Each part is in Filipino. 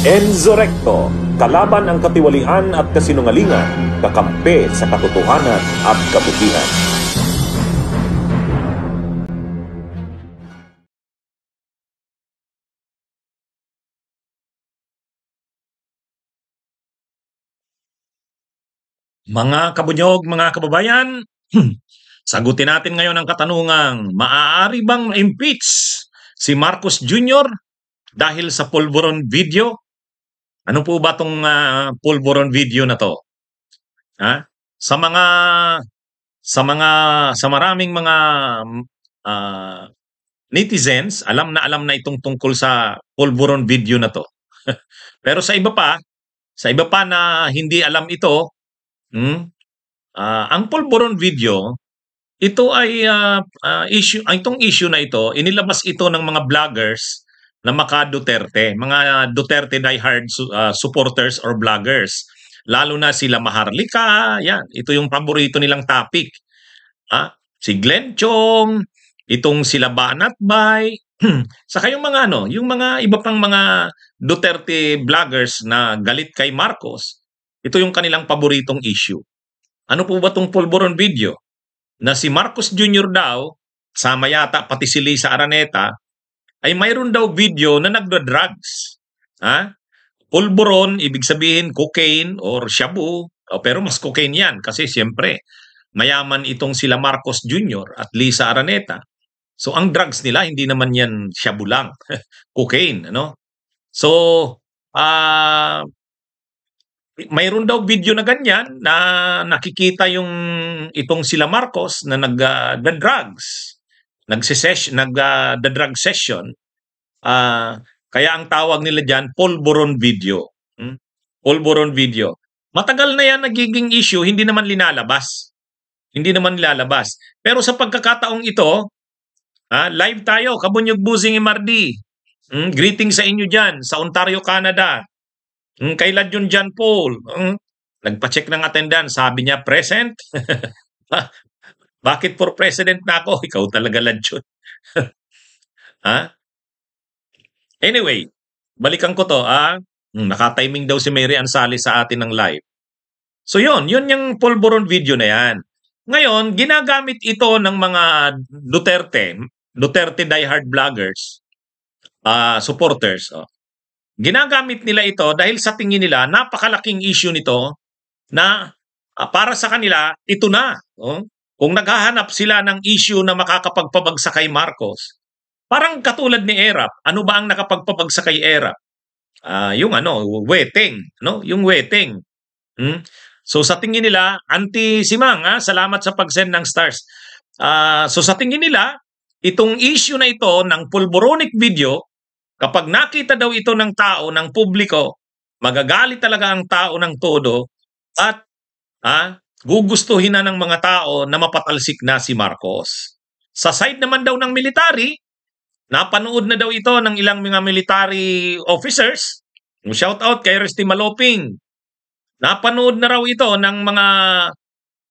Enzo Recto, kalaban ang katiwalian at kasinungalingan, kakampi sa katotohanan at kabutihan. Mga kabunyog, mga kababayan, hmm, sagutin natin ngayon ang katanungang, maaari bang impeach si Marcos Jr. dahil sa pulburon video ano po ba tong uh, ah, pulboron video na to? Ha? Sa mga sa mga sa maraming mga uh, netizens, alam na alam na itong tungkol sa pulboron video na to. Pero sa iba pa, sa iba pa na hindi alam ito, hmm, uh, ang pulboron video, ito ay uh, uh, issue, itong issue na ito, inilabas ito ng mga vloggers na maka Duterte, mga Duterte diehard uh, supporters or bloggers. Lalo na sila Maharlika, yan, ito yung paborito nilang topic. Ha? Si Glenn Chong, itong sila Banat Bay, hmm, saka yung mga ano, yung mga iba pang mga Duterte bloggers na galit kay Marcos, ito yung kanilang paboritong issue. Ano po ba tong pulboron video? Na si Marcos Jr. daw, sama yata pati si Lisa Araneta, ay mayroon daw video na nagda-drugs. Ha? Pulburon, ibig sabihin cocaine or shabu. O, pero mas cocaine yan kasi siyempre mayaman itong sila Marcos Jr. at Lisa Araneta. So ang drugs nila hindi naman yan shabu lang, cocaine, ano? So uh, mayroon daw video na ganyan na nakikita yung itong sila Marcos na nag uh, ah, drugs nagse-session, nag-drug ah, session, uh, kaya ang tawag nila dyan, polvoron video. Hmm? Polvoron video. Matagal na yan nagiging issue, hindi naman linalabas. Hindi naman lalabas. Pero sa pagkakataong ito, ah, live tayo, Kabunyog Buzing MRD. Mm, greeting sa inyo diyan sa Ontario, Canada. Mm, kailan yun John Paul? Mm, nagpa-check ng attendance, sabi niya present. Ah, bakit for president na ako? Ikaw talaga lansyon. ha? Anyway, balikan ko to. Ah. Nakatiming daw si Mary Ansali sa atin ng live. So yun, yun yung polboron video na yan. Ngayon, ginagamit ito ng mga Duterte, Duterte diehard vloggers, uh, supporters. Oh. Ginagamit nila ito dahil sa tingin nila, napakalaking issue nito na uh, para sa kanila, ito na. Oh. Kung naghahanap sila ng issue na makakapagpabagsak kay Marcos, parang katulad ni Erap, ano ba ang nakapagpabagsak kay Erap? Uh, yung ano, weting, no? Yung weting. Hmm? So sa tingin nila, anti Simang, ha? Ah, salamat sa pag-send ng stars. Uh, so sa tingin nila, itong issue na ito ng pulboronic video, kapag nakita daw ito ng tao, ng publiko, magagalit talaga ang tao ng todo at ha, gugustuhin na ng mga tao na mapatalsik na si Marcos. Sa side naman daw ng military, napanood na daw ito ng ilang mga military officers. Shout out kay Rusty Maloping. Napanood na raw ito ng mga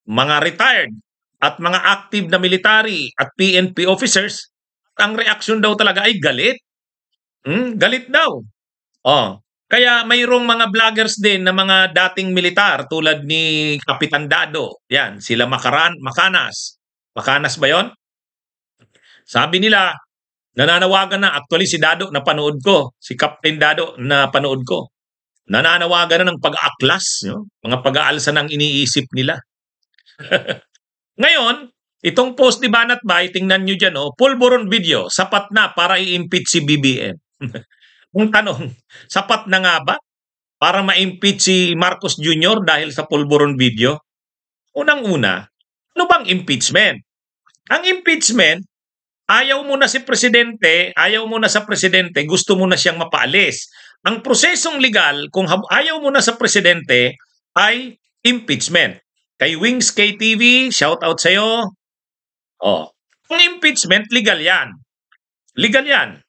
mga retired at mga active na military at PNP officers. At ang reaksyon daw talaga ay galit. Hmm, galit daw. Oh, kaya mayroong mga vloggers din na mga dating militar tulad ni Kapitan Dado. Yan, sila Makaran, Makanas. Makanas ba yon? Sabi nila, nananawagan na. Actually, si Dado na panood ko. Si Captain Dado na panood ko. Nananawagan na ng pag-aaklas. No? Mga pag-aalsa ng iniisip nila. Ngayon, itong post ni Banat Bay, tingnan nyo dyan, oh, pulburon video, sapat na para i-impeach si BBM. Ang tanong, sapat na nga ba para ma-impeach si Marcos Jr. dahil sa pulburon video? Unang-una, ano bang impeachment? Ang impeachment, ayaw mo na si presidente, ayaw mo na sa presidente, gusto mo na siyang mapaalis. Ang prosesong legal, kung ayaw mo na sa presidente, ay impeachment. Kay Wings KTV, shout out sa'yo. Oh. Ang impeachment, legal yan. Legal yan.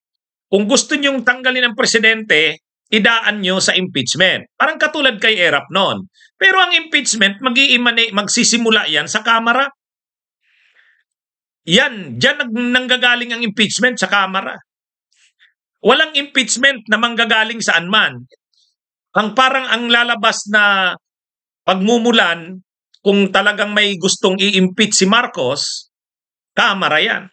Kung gusto nyong tanggalin ang presidente, idaan niyo sa impeachment. Parang katulad kay Erap noon. Pero ang impeachment, mag magsisimula yan sa Kamara. Yan, dyan nanggagaling ang impeachment sa Kamara. Walang impeachment na manggagaling saan man. Ang parang ang lalabas na pagmumulan kung talagang may gustong i-impeach si Marcos, Kamara yan.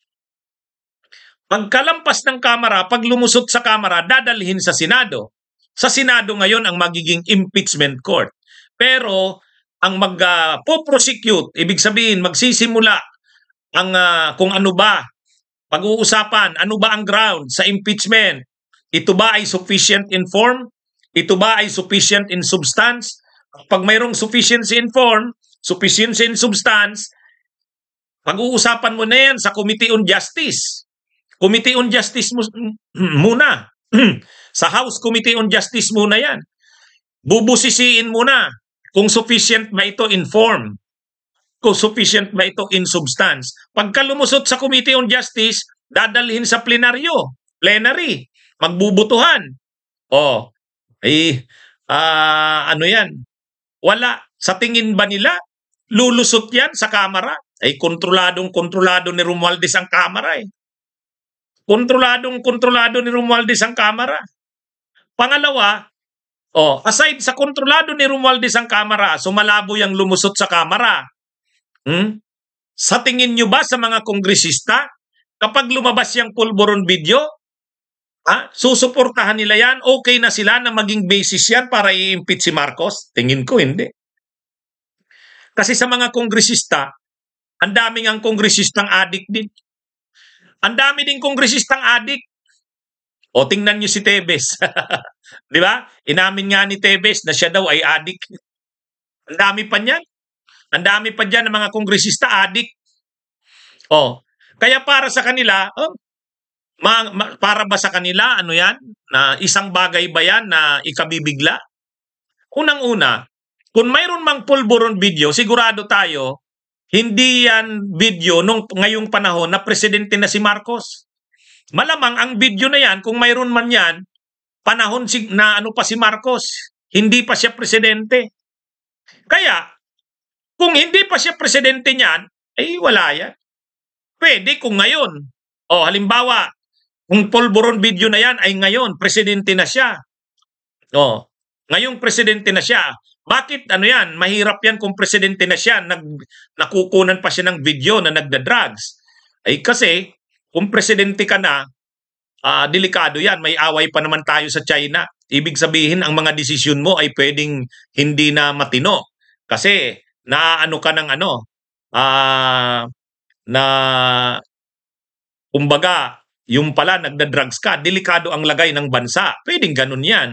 Pagkalampas ng Kamara, pag lumusot sa Kamara, dadalhin sa Senado. Sa Senado ngayon ang magiging impeachment court. Pero ang mag-prosecute, uh, ibig sabihin magsisimula ang uh, kung ano ba pag-uusapan, ano ba ang ground sa impeachment? Ito ba ay sufficient in form? Ito ba ay sufficient in substance? Pag mayroong sufficiency in form, sufficiency in substance, pag-uusapan mo na yan sa Committee on Justice. Committee on Justice muna. sa House Committee on Justice muna yan. Bubusisiin muna kung sufficient ba ito in form, kung sufficient ba ito in substance. Pagka lumusot sa Committee on Justice, dadalhin sa plenaryo, plenary, magbubutuhan. O, eh, uh, ano yan? Wala. Sa tingin ba nila, lulusot yan sa kamera? Ay kontroladong kontrolado ni Romualdez ang kamera eh kontroladong kontrolado ni Romualdez ang kamera. Pangalawa, oh, aside sa kontrolado ni Romualdez ang Kamara, sumalabo yung lumusot sa kamera. Hmm? Sa tingin nyo ba sa mga kongresista, kapag lumabas yung pulboron video, ha, susuportahan nila yan, okay na sila na maging basis yan para i-impeach si Marcos? Tingin ko hindi. Kasi sa mga kongresista, ang daming ang kongresistang addict din. Ang dami ding kongresistang adik. O tingnan niyo si Tebes. 'Di ba? Inamin nga ni Tebes na siya daw ay adik. Ang dami pa niyan. Ang dami pa diyan ng mga kongresista adik. Oh, kaya para sa kanila, oh, ma, ma, para ba sa kanila ano 'yan? Na isang bagay ba 'yan na ikabibigla? Unang-una, kung mayroon mang pulburon video, sigurado tayo hindi yan video nung ngayong panahon na presidente na si Marcos. Malamang ang video na yan, kung mayroon man yan, panahon si, na ano pa si Marcos, hindi pa siya presidente. Kaya, kung hindi pa siya presidente niyan, ay eh, wala yan. Pwede kung ngayon. O halimbawa, kung polboron video na yan ay ngayon, presidente na siya. O, ngayong presidente na siya. Bakit ano yan? Mahirap yan kung presidente na siya, nag, nakukunan pa siya ng video na nagda-drugs. Ay kasi, kung presidente ka na, uh, delikado yan. May away pa naman tayo sa China. Ibig sabihin, ang mga desisyon mo ay pwedeng hindi na matino. Kasi, naaano ka ng ano, uh, na, kumbaga, yung pala nagda-drugs ka, delikado ang lagay ng bansa. Pwedeng ganun yan.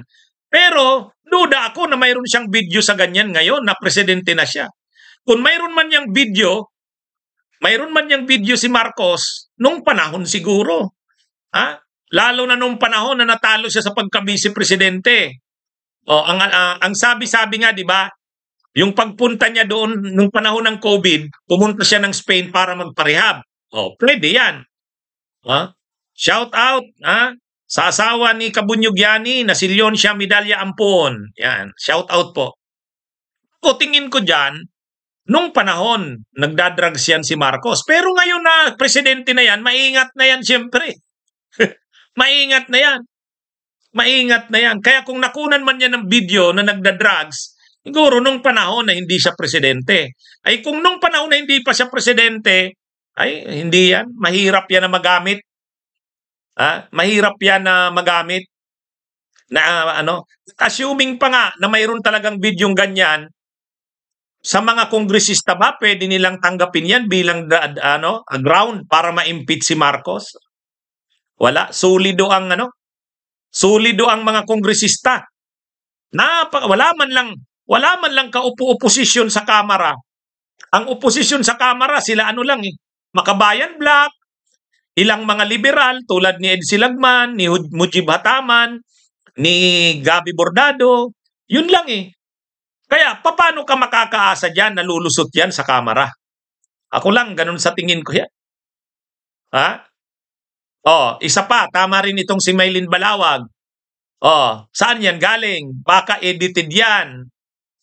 Pero duda ako na mayroon siyang video sa ganyan ngayon na presidente na siya. Kung mayroon man niyang video, mayroon man niyang video si Marcos nung panahon siguro. Ha? Lalo na nung panahon na natalo siya sa pagkabisi presidente. O, ang, uh, ang sabi-sabi nga, di ba, yung pagpunta niya doon nung panahon ng COVID, pumunta siya ng Spain para magparehab. O, pwede yan. Ha? Shout out ha? Sa asawa ni Kabunyugyani na si Leon siya medalya ampon. Yan, shout out po. Ako tingin ko diyan, nung panahon nagdadrags yan si Marcos. Pero ngayon na presidente na yan, maingat na yan siyempre. maingat na yan. Maingat na yan. Kaya kung nakunan man niya ng video na nagdadrugs, siguro nung panahon na hindi siya presidente. Ay kung nung panahon na hindi pa siya presidente, ay hindi yan. Mahirap yan na magamit Ah, mahirap 'yan na magamit na uh, ano, assuming pa nga na mayroon talagang bidyong ganyan sa mga kongresista ba pwede nilang tanggapin 'yan bilang uh, ano, a ground para ma-impeach si Marcos? Wala, solido ang ano, solido ang mga kongresista. Napaka wala man lang wala man lang kaupo-oposisyon sa kamara. Ang oposisyon sa kamara sila ano lang eh, Makabayan Black, ilang mga liberal tulad ni Ed Silagman, ni Mujib Hataman, ni Gabi Bordado, yun lang eh. Kaya paano ka makakaasa diyan nalulusot yan sa kamera? Ako lang, ganun sa tingin ko yan. Ha? Oh, isa pa, tama rin itong si Maylin Balawag. Oh, saan yan galing? Baka edited yan.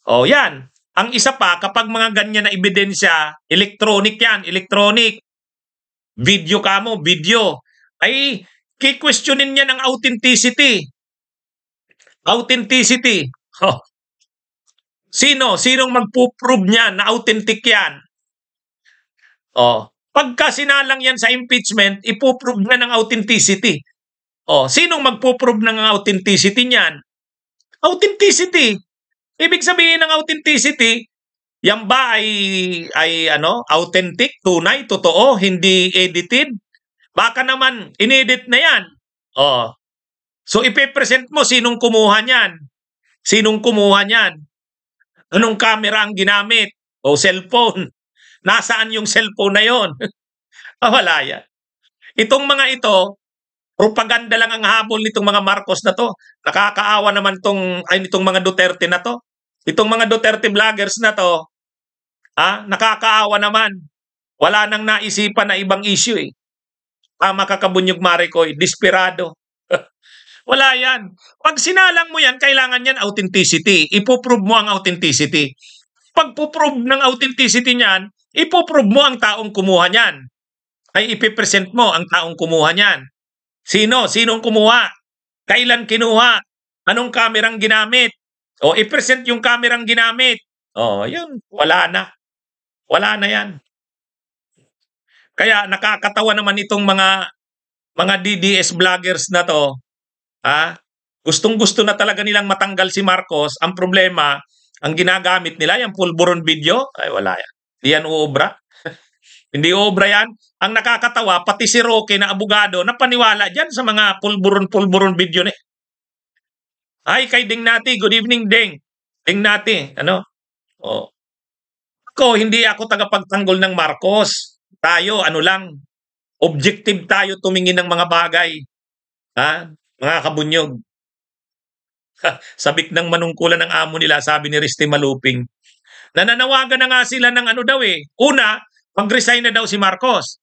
Oh, yan. Ang isa pa, kapag mga ganyan na ebidensya, electronic yan, electronic. Video ka mo, video. Ay, kikwestiyonin niya ng authenticity. Authenticity. Oh. Sino? Sinong magpuprove niya na authentic yan? Oh. Pagka sinalang yan sa impeachment, ipuprove na ng authenticity. Oh, sinong magpuprove ng authenticity niyan? Authenticity. Ibig sabihin ng authenticity, yan ba ay ay ano, authentic, tunay, totoo, hindi edited? Baka naman inedit na 'yan. Oh. So ipe mo sinong kumuha niyan? Sinong kumuha niyan? Anong camera ang ginamit? O cellphone? Nasaan yung cellphone na 'yon? ah, wala yan. Itong mga ito, propaganda lang ang habol nitong mga Marcos na to. Nakakaawa naman tong ay nitong mga Duterte na to. Itong mga Duterte vloggers na to, Ha? Nakakaawa naman. Wala nang naisipan na ibang issue eh. Tama ka kabunyog desperado. Wala yan. Pag sinalang mo yan, kailangan yan authenticity. Ipoprove mo ang authenticity. Pag Pagpuprove ng authenticity niyan, ipoprove mo ang taong kumuha niyan. Ay ipipresent mo ang taong kumuha niyan. Sino? Sinong kumuha? Kailan kinuha? Anong kamerang ginamit? O ipresent yung kamerang ginamit. Oh, yun, wala na. Wala na yan. Kaya nakakatawa naman itong mga mga DDS vloggers na to. Ha? Gustong-gusto na talaga nilang matanggal si Marcos. Ang problema, ang ginagamit nila, yung pulburon video, ay wala yan. Hindi yan uobra. Hindi obra yan. Ang nakakatawa, pati si Roque na abogado, napaniwala dyan sa mga pulburon-pulburon video ni. Eh. Ay, kay Ding Nati. Good evening, Ding. Ding Nati. Ano? Oh ko, hindi ako tagapagtanggol ng Marcos. Tayo, ano lang, objective tayo tumingin ng mga bagay. Ha? Mga kabunyog. Sabik ng manungkulan ng amo nila, sabi ni Risti Maluping. Nananawagan na nga sila ng ano daw eh. Una, mag-resign na daw si Marcos.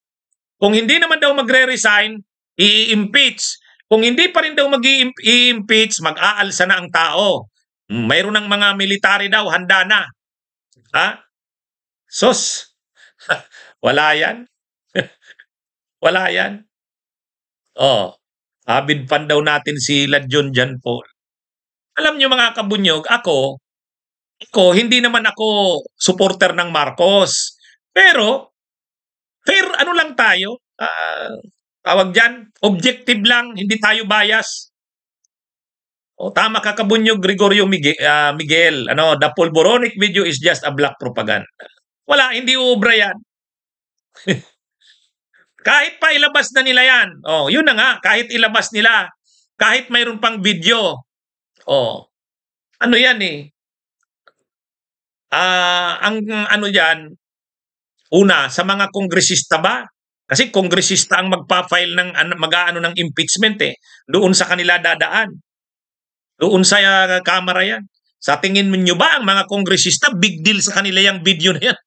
Kung hindi naman daw magre-resign, i-impeach. Kung hindi pa rin daw mag-i-impeach, mag-aalsa na ang tao. Mayroon ng mga military daw, handa na. Ha? Sos! Wala yan. Wala yan. Oh, avid fan daw natin si Ladjon Jan Paul. Alam nyo mga kabunyog, ako, ako, hindi naman ako supporter ng Marcos. Pero, fair ano lang tayo, uh, tawag dyan, objective lang, hindi tayo bias. O, oh, tama ka kabunyog, Gregorio Miguel, uh, ah, Miguel. Ano, the Polboronic video is just a black propaganda. Wala, hindi uubra yan. kahit pa ilabas na nila yan. Oh, yun na nga, kahit ilabas nila. Kahit mayroon pang video. Oh. Ano yan eh? Ah, uh, ang ano yan, una sa mga kongresista ba? Kasi kongresista ang magpa-file ng mag-aano ng impeachment eh. Doon sa kanila dadaan. Doon sa uh, ah, kamera yan. Sa tingin niyo ba ang mga kongresista big deal sa kanila yung video na yan?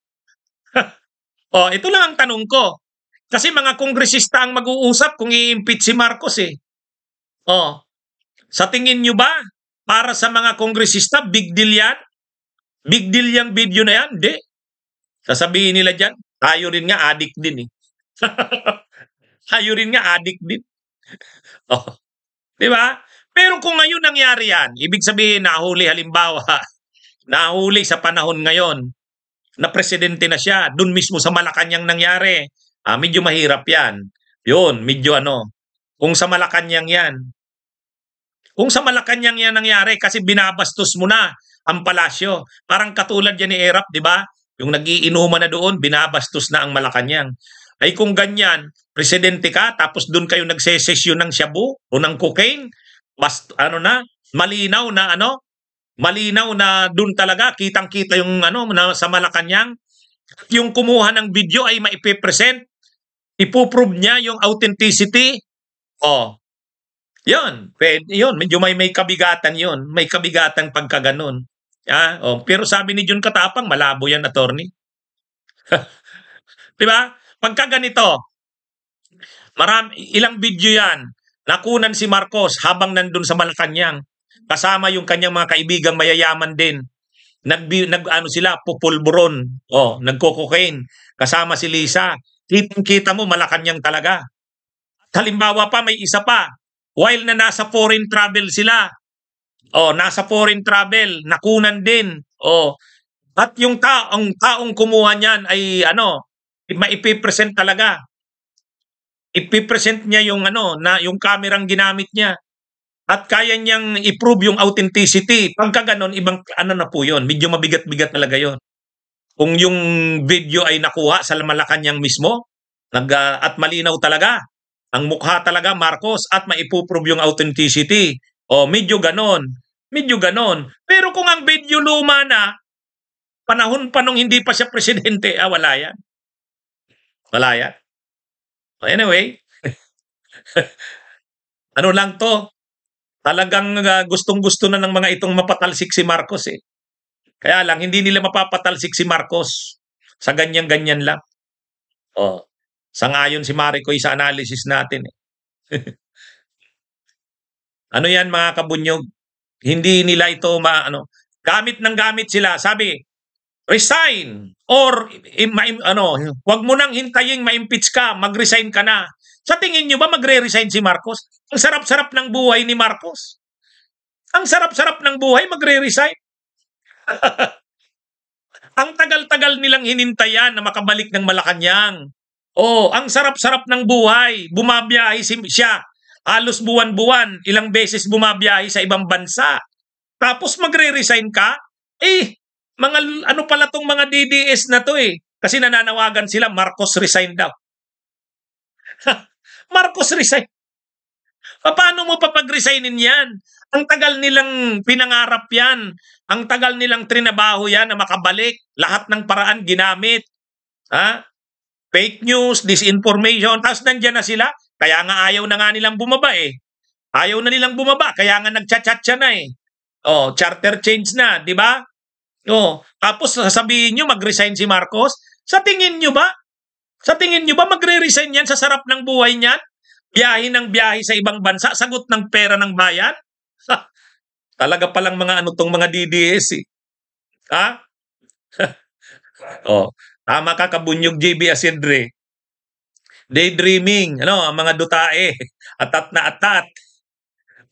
Oh, ito lang ang tanong ko. Kasi mga kongresista ang mag-uusap kung i-impeach si Marcos eh. Oh, sa tingin nyo ba, para sa mga kongresista, big deal yan? Big deal yung video na yan? Hindi. Sasabihin nila dyan, tayo rin nga adik din eh. tayo rin nga adik din. oh. Di ba? Pero kung ngayon nangyari yan, ibig sabihin nahuli halimbawa, nahuli sa panahon ngayon, na presidente na siya, doon mismo sa Malacanang nangyari. Ah, medyo mahirap yan. Yun, medyo ano. Kung sa Malacanang yan. Kung sa Malacanang yan nangyari kasi binabastos mo na ang palasyo. Parang katulad yan ni Erap, di ba? Yung nagiinuman na doon, binabastos na ang Malacanang. Ay kung ganyan, presidente ka, tapos doon kayo nagsesesyon ng shabu o ng cocaine, bast, ano na, malinaw na ano, malinaw na doon talaga kitang-kita yung ano na, sa Malacanang yung kumuha ng video ay maipipresent ipoprove niya yung authenticity oh yun pwede yun medyo may may kabigatan yun may kabigatan pagka ah oh pero sabi ni Jun Katapang malabo yan attorney di ba pagka ganito marami ilang video yan nakunan si Marcos habang nandun sa Malacanang kasama yung kanyang mga kaibigang mayayaman din. Nag, nag ano sila, pupulburon, oh, nagko-cocaine, kasama si Lisa. Kitang-kita mo, Malacanang talaga. At halimbawa pa, may isa pa, while na nasa foreign travel sila, oh, nasa foreign travel, nakunan din, oh, at yung taong, taong kumuha niyan ay ano, maipipresent talaga. Ipipresent niya yung ano, na yung kamerang ginamit niya at kaya niyang i-prove yung authenticity. Pagka ganon, ibang ano na po yun. Medyo mabigat-bigat talaga yun. Kung yung video ay nakuha sa Malacanang mismo, nag, uh, at malinaw talaga, ang mukha talaga Marcos at maipuprove yung authenticity. O medyo ganon. Medyo ganon. Pero kung ang video luma na, panahon pa nung hindi pa siya presidente, ah, wala yan. Wala yan. Anyway, ano lang to, Talagang uh, gustong-gusto na ng mga itong mapatalsik si Marcos eh. Kaya lang, hindi nila mapapatalsik si Marcos. Sa ganyan-ganyan lang. Oh. Sangayon si Maricoy sa analysis natin. Eh. ano yan mga kabunyog? Hindi nila ito maano. Gamit ng gamit sila. Sabi, resign or im, im, ano, huwag mo nang hintayin ma-impeach ka, mag-resign ka na. Sa tingin nyo ba magre-resign si Marcos? Ang sarap-sarap ng buhay ni Marcos. Ang sarap-sarap ng buhay, magre-resign. ang tagal-tagal nilang hinintayan na makabalik ng Malacanang. Oh, ang sarap-sarap ng buhay. Bumabiyahe si siya. Halos buwan-buwan, ilang beses bumabiyahe sa ibang bansa. Tapos magre-resign ka? Eh, mga ano pala tong mga DDS na to eh. Kasi nananawagan sila, Marcos resign daw. Marcos resign. Paano mo papag-resignin yan? Ang tagal nilang pinangarap yan. Ang tagal nilang trinabaho yan na makabalik. Lahat ng paraan ginamit. Ha? Fake news, disinformation. Tapos nandiyan na sila. Kaya nga ayaw na nga nilang bumaba eh. Ayaw na nilang bumaba. Kaya nga nagchat-chat chat na eh. Oh, charter change na, di ba? Oh, tapos sasabihin nyo mag-resign si Marcos. Sa tingin nyo ba, sa tingin nyo ba magre-resign yan sa sarap ng buhay niyan? Biyahe ng biyahe sa ibang bansa, sagot ng pera ng bayan? Ha, talaga palang mga ano tong mga DDS eh. Ha? oh, tama ka kabunyog JB Asidre. Daydreaming, ano, ang mga dutae, atat na atat.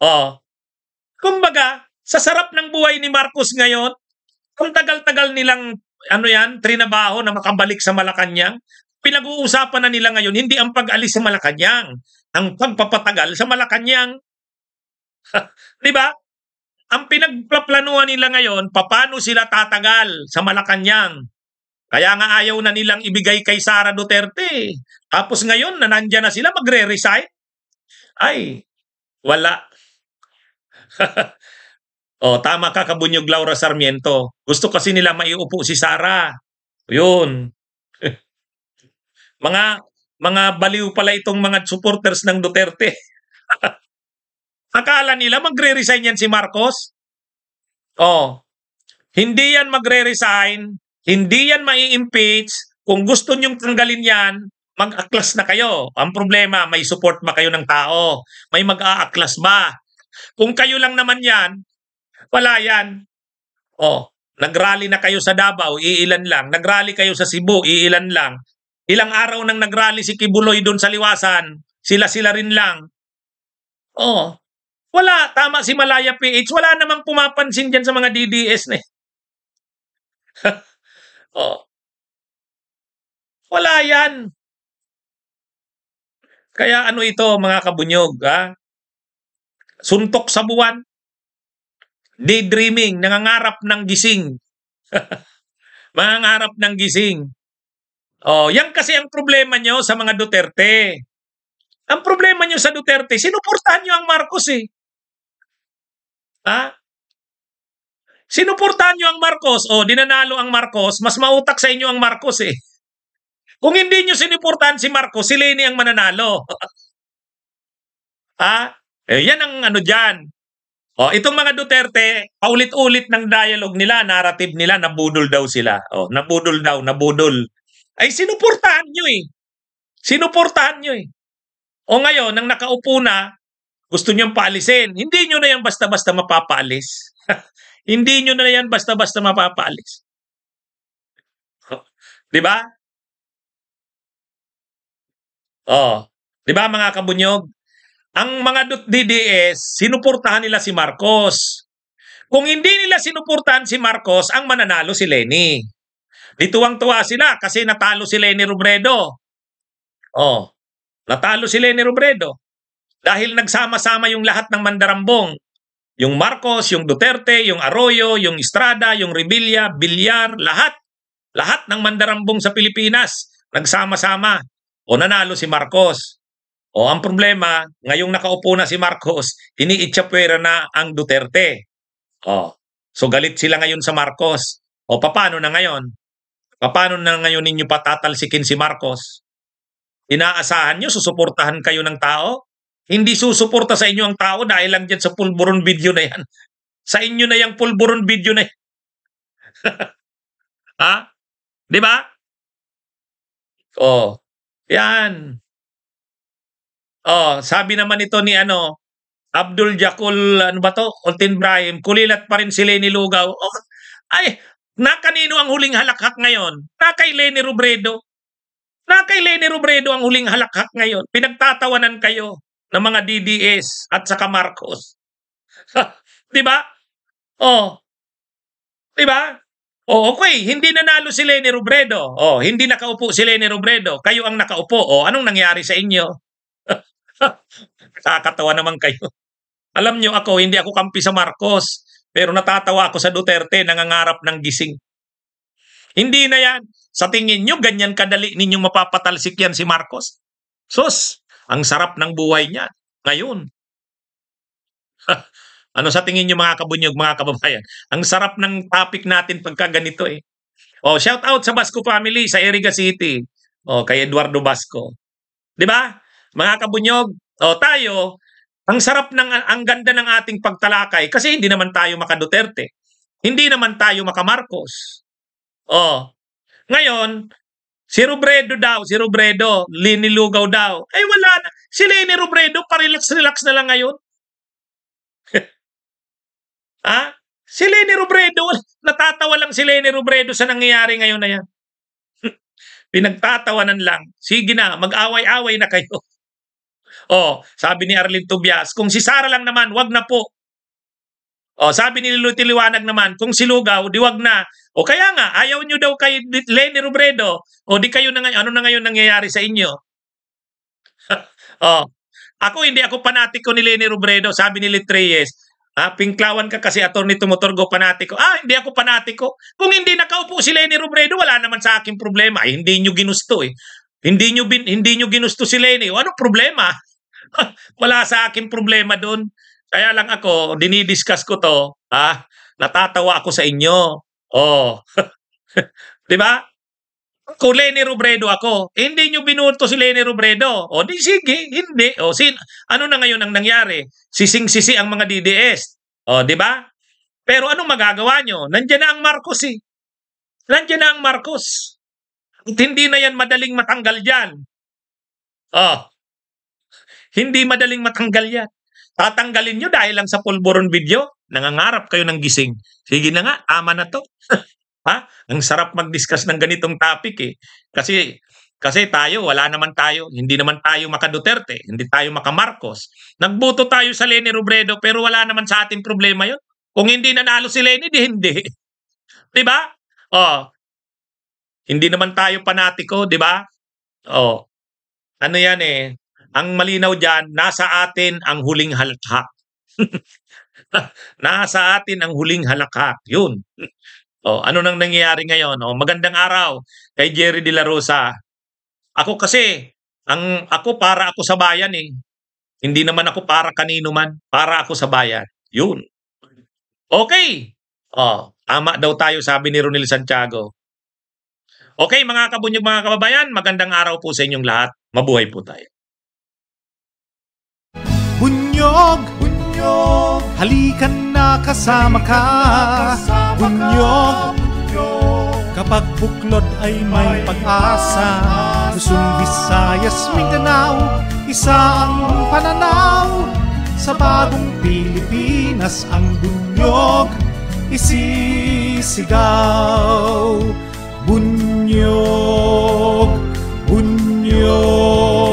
Oh. Kumbaga, sa sarap ng buhay ni Marcos ngayon, ang tagal-tagal nilang ano yan, trinabaho na makabalik sa Malacanang, pinag-uusapan na nila ngayon, hindi ang pag-alis sa Malacanang, ang pagpapatagal sa Malacanang. di ba? Ang pinagplaplanuhan nila ngayon, paano sila tatagal sa Malacanang. Kaya nga ayaw na nilang ibigay kay Sara Duterte. Tapos ngayon, na na sila, magre-resign. Ay, wala. o, oh, tama ka, Kabunyog Laura Sarmiento. Gusto kasi nila maiupo si Sara. Yun. Mga mga baliw pala itong mga supporters ng Duterte. Akala nila magre-resign yan si Marcos? Oh. Hindi yan magre-resign, hindi yan mai-impeach. Kung gusto niyong tanggalin yan, mag-aklas na kayo. Ang problema, may support ba kayo ng tao? May mag-aaklas ba? Kung kayo lang naman yan, wala yan. Oh, nagrally na kayo sa Davao, iilan lang. Nagrally kayo sa Cebu, iilan lang. Ilang araw nang nagrally si Kibuloy doon sa liwasan, sila-sila rin lang. Oh, wala, tama si Malaya PH, wala namang pumapansin diyan sa mga DDS na eh. oh. Wala yan. Kaya ano ito mga kabunyog, ha? Suntok sa buwan. Daydreaming, nangangarap ng gising. mangangarap ng gising. Oh, yan kasi ang problema nyo sa mga Duterte. Ang problema nyo sa Duterte, sinuportahan nyo ang Marcos eh. Ha? Sinuportahan nyo ang Marcos. oh, dinanalo ang Marcos. Mas mautak sa inyo ang Marcos eh. Kung hindi nyo sinuportahan si Marcos, si Lenny ang mananalo. ha? Eh, yan ang ano dyan. oh, itong mga Duterte, paulit-ulit ng dialogue nila, narrative nila, nabudol daw sila. oh, nabudol daw, nabudol ay sinuportahan nyo eh. Sinuportahan nyo eh. O ngayon, nang nakaupo na, gusto niyang paalisin. Hindi nyo na yan basta-basta mapapaalis. Hindi nyo na yan basta-basta mapapaalis. Di ba? Oh, di ba mga kabunyog? Ang mga DDS, sinuportahan nila si Marcos. Kung hindi nila sinuportahan si Marcos, ang mananalo si Lenny. Dituwang-tuwa sila kasi natalo si Lenny Robredo. Oh, natalo si Lenny Robredo. Dahil nagsama-sama yung lahat ng mandarambong. Yung Marcos, yung Duterte, yung Arroyo, yung Estrada, yung Revilla, Bilyar, lahat. Lahat ng mandarambong sa Pilipinas nagsama-sama. O nanalo si Marcos. O ang problema, ngayong nakaupo na si Marcos, iniitsapwera na ang Duterte. O, so galit sila ngayon sa Marcos. O papano na ngayon? Paano na ngayon ninyo patatalsikin si Marcos? Inaasahan nyo, susuportahan kayo ng tao? Hindi susuporta sa inyo ang tao dahil lang dyan sa pulburon video na yan. Sa inyo na yung pulburon video na yan. ha? Di ba? Oh, yan. Oh, sabi naman ito ni ano, Abdul Jakul, ano ba to? Oltin Brahim, kulilat pa rin sila ni Lugaw. Oh, ay, na kanino ang huling halakhak ngayon? Na kay Lenny Robredo. Na kay Lenny Robredo ang huling halakhak ngayon. Pinagtatawanan kayo ng mga DDS at saka Marcos. 'Di ba? Oh. 'Di ba? Oh, okay, hindi nanalo si Lenny Robredo. Oh, hindi nakaupo si Lenny Robredo. Kayo ang nakaupo. Oh, anong nangyari sa inyo? Kakatawa naman kayo. Alam nyo ako, hindi ako kampi sa Marcos. Pero natatawa ako sa Duterte, nangangarap ng gising. Hindi na yan. Sa tingin nyo, ganyan kadali ninyong mapapatalsik yan si Marcos? Sus, ang sarap ng buhay niya. Ngayon. ano sa tingin nyo mga kabunyog, mga kababayan? Ang sarap ng topic natin pagka ganito eh. Oh, shout out sa Basco family sa Eriga City. Oh, kay Eduardo Basco. 'Di ba? Mga kabunyog, oh tayo ang sarap ng ang ganda ng ating pagtalakay kasi hindi naman tayo maka Duterte. Hindi naman tayo maka Marcos. Oh. Ngayon, si Robredo daw, si Robredo, linilugaw daw. Ay eh, wala na. Si Lenny Robredo, parelax-relax na lang ngayon. ha? Si Lenny Robredo, natatawa lang si Lenny Robredo sa nangyayari ngayon na yan. Pinagtatawanan lang. Sige na, mag-away-away na kayo. Oh, sabi ni Arlene Tobias, kung si Sara lang naman, wag na po. Oh, sabi ni Lulu Liwanag naman, kung si Lugaw, di wag na. O kaya nga, ayaw nyo daw kay Lenny Robredo. O di kayo na ngayon, ano na ngayon nangyayari sa inyo? oh, ako hindi ako panatiko ni Lenny Robredo, sabi ni Litreyes. Ah, pinklawan ka kasi attorney Tumotorgo panatiko. Ah, hindi ako panatiko. Kung hindi nakaupo si Lenny Robredo, wala naman sa akin problema. Ay, hindi nyo ginusto eh. Hindi nyo, bin, hindi nyo ginusto si Lenny. O, anong problema? Wala sa akin problema doon. Kaya lang ako, dinidiscuss ko to, ha? Natatawa ako sa inyo. Oh. 'Di ba? Kung Lenny Robredo ako, eh, hindi nyo binuto si Lenny Robredo. O di sige, hindi. O sin ano na ngayon ang nangyari? Sising-sisi ang mga DDS. O, 'di ba? Pero anong magagawa nyo? Nandiyan na ang Marcos eh. Nandiyan na ang Marcos. At hindi na yan madaling matanggal dyan. Oh, hindi madaling matanggal yan. Tatanggalin nyo dahil lang sa pulburon video, nangangarap kayo ng gising. Sige na nga, ama na to. ha? Ang sarap mag-discuss ng ganitong topic eh. Kasi kasi tayo, wala naman tayo, hindi naman tayo makaduterte, hindi tayo makamarcos. Nagbuto tayo sa Leni Robredo pero wala naman sa ating problema yon. Kung hindi nanalo si Leni, di hindi. di ba? Oh. Hindi naman tayo panatiko, di ba? Oh. Ano yan eh? Ang malinaw dyan, nasa atin ang huling halakhak. nasa atin ang huling halakhak. Yun. o, ano nang nangyayari ngayon? O, magandang araw kay Jerry De La Rosa. Ako kasi, ang ako para ako sa bayan eh. Hindi naman ako para kanino man, para ako sa bayan. Yun. Okay. Oh, tama daw tayo sabi ni Ronel Santiago. Okay, mga kabunyog, mga kababayan, magandang araw po sa inyong lahat. Mabuhay po tayo. Bunyog, bunyog, halikan na kasama ka. Bunyog, kapag buklod ay may pag-asa. Luzon, Visayas, Mindanao, isa ang pananaw. Sa bagong Pilipinas ang bunyog isisigaw. Bunyog, bunyog.